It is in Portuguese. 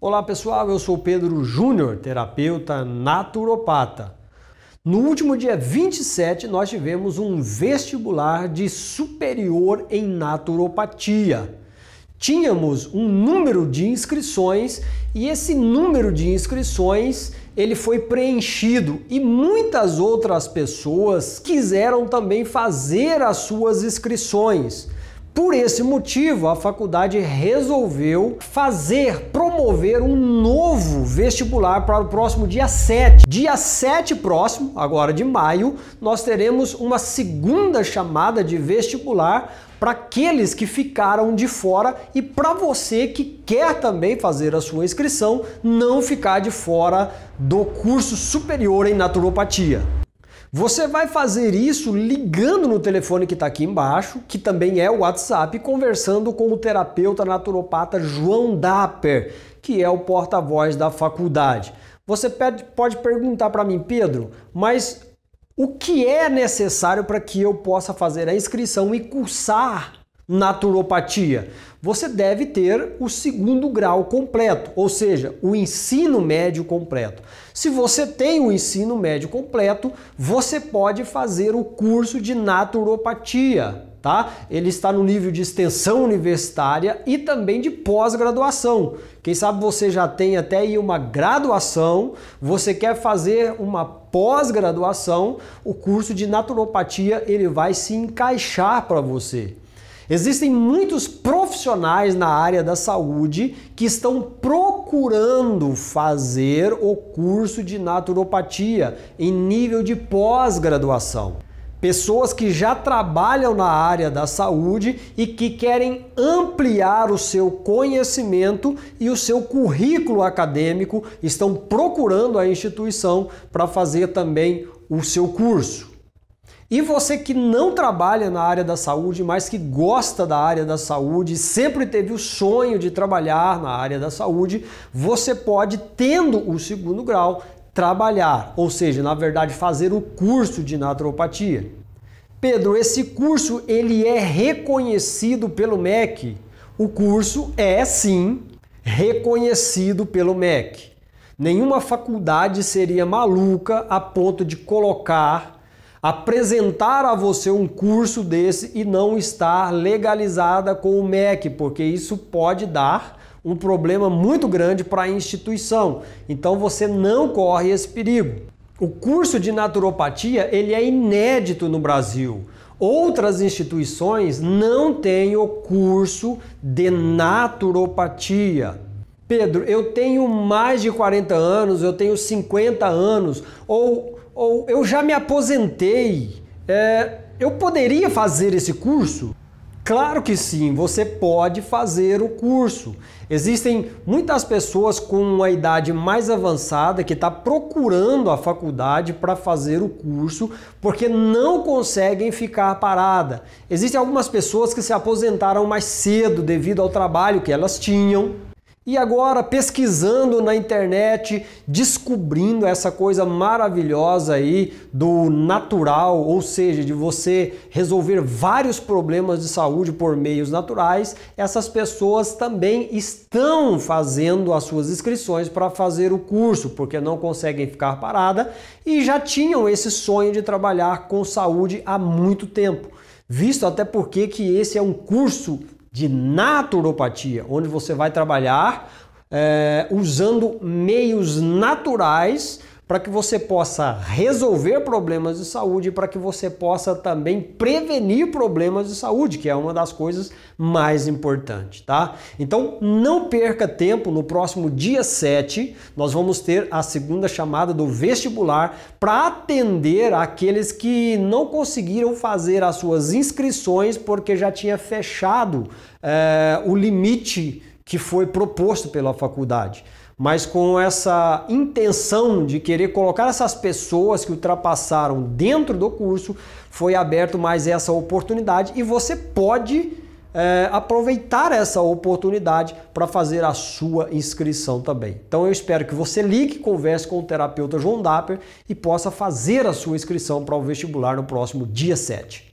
Olá pessoal, eu sou Pedro Júnior, terapeuta naturopata. No último dia 27, nós tivemos um vestibular de superior em naturopatia tínhamos um número de inscrições e esse número de inscrições ele foi preenchido e muitas outras pessoas quiseram também fazer as suas inscrições. Por esse motivo, a faculdade resolveu fazer, promover um novo vestibular para o próximo dia 7. Dia 7 próximo, agora de maio, nós teremos uma segunda chamada de vestibular para aqueles que ficaram de fora e para você que quer também fazer a sua inscrição, não ficar de fora do curso superior em naturopatia. Você vai fazer isso ligando no telefone que está aqui embaixo, que também é o WhatsApp, conversando com o terapeuta naturopata João Dapper, que é o porta-voz da faculdade. Você pode perguntar para mim, Pedro, mas o que é necessário para que eu possa fazer a inscrição e cursar naturopatia, você deve ter o segundo grau completo, ou seja, o ensino médio completo. Se você tem o ensino médio completo, você pode fazer o curso de naturopatia. Tá? Ele está no nível de extensão universitária e também de pós-graduação. Quem sabe você já tem até aí uma graduação, você quer fazer uma pós-graduação, o curso de naturopatia ele vai se encaixar para você. Existem muitos profissionais na área da saúde que estão procurando fazer o curso de naturopatia em nível de pós-graduação. Pessoas que já trabalham na área da saúde e que querem ampliar o seu conhecimento e o seu currículo acadêmico estão procurando a instituição para fazer também o seu curso. E você que não trabalha na área da saúde, mas que gosta da área da saúde, sempre teve o sonho de trabalhar na área da saúde, você pode, tendo o segundo grau, trabalhar, ou seja, na verdade, fazer o curso de naturopatia. Pedro, esse curso ele é reconhecido pelo MEC. O curso é sim reconhecido pelo MEC. Nenhuma faculdade seria maluca a ponto de colocar apresentar a você um curso desse e não estar legalizada com o MEC, porque isso pode dar um problema muito grande para a instituição. Então você não corre esse perigo. O curso de naturopatia ele é inédito no Brasil. Outras instituições não têm o curso de naturopatia. Pedro, eu tenho mais de 40 anos, eu tenho 50 anos, ou ou eu já me aposentei, é, eu poderia fazer esse curso? Claro que sim, você pode fazer o curso. Existem muitas pessoas com uma idade mais avançada que está procurando a faculdade para fazer o curso porque não conseguem ficar parada. Existem algumas pessoas que se aposentaram mais cedo devido ao trabalho que elas tinham e agora, pesquisando na internet, descobrindo essa coisa maravilhosa aí do natural, ou seja, de você resolver vários problemas de saúde por meios naturais, essas pessoas também estão fazendo as suas inscrições para fazer o curso, porque não conseguem ficar parada e já tinham esse sonho de trabalhar com saúde há muito tempo visto até porque que esse é um curso de naturopatia, onde você vai trabalhar é, usando meios naturais para que você possa resolver problemas de saúde, para que você possa também prevenir problemas de saúde, que é uma das coisas mais importantes, tá? Então não perca tempo, no próximo dia 7 nós vamos ter a segunda chamada do vestibular para atender aqueles que não conseguiram fazer as suas inscrições porque já tinha fechado é, o limite que foi proposto pela faculdade mas com essa intenção de querer colocar essas pessoas que ultrapassaram dentro do curso, foi aberto mais essa oportunidade e você pode é, aproveitar essa oportunidade para fazer a sua inscrição também. Então eu espero que você ligue, converse com o terapeuta João Dapper e possa fazer a sua inscrição para o vestibular no próximo dia 7.